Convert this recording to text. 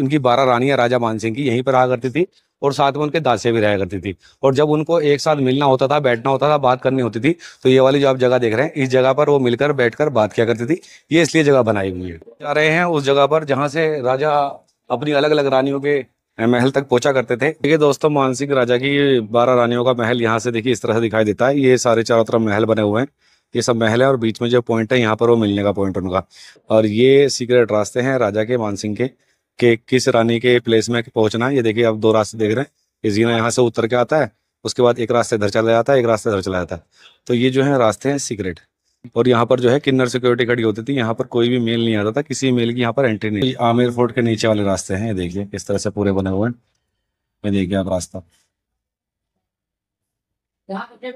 उनकी बारह रानियां राजा मानसिंह की यहीं पर रहा करती थी और साथ में उनके दासे भी रहा करती थी और जब उनको एक साथ मिलना होता था बैठना होता था बात करनी होती थी तो ये वाली जो आप जगह देख रहे हैं इस जगह पर वो मिलकर बैठकर बात किया करती थी ये इसलिए जगह बनाई हुई है जा रहे हैं उस जगह पर जहाँ से राजा अपनी अलग अलग रानियों के महल तक पहुंचा करते थे देखिए दोस्तों मानसिंह राजा की बारह रानियों का महल यहाँ से देखिए इस तरह से दिखाई देता है ये सारे चारों तरफ महल बने हुए हैं ये सब महल है और बीच में जो पॉइंट है यहाँ पर वो मिलने का पॉइंट उनका और ये सीक्रेट रास्ते हैं राजा के मानसिंह के कि किस रानी के प्लेस में पहुंचना है ये देखिए आप दो रास्ते देख रहे हैं ये जीना यहाँ से उतर के आता है उसके बाद एक रास्ते इधर चला जाता है एक रास्ते इधर चला जाता है तो ये जो है रास्ते हैं सीक्रेट और यहाँ पर जो है किन्नर सिक्योरिटी खड़ी होती थी यहाँ पर कोई भी मेल नहीं आता था किसी मेल की यहाँ पर एंट्री नहीं आमिर फोर्ट के नीचे वाले रास्ते हैं ये देखिए किस तरह से पूरे बने हुए हैं देखिए आप रास्ता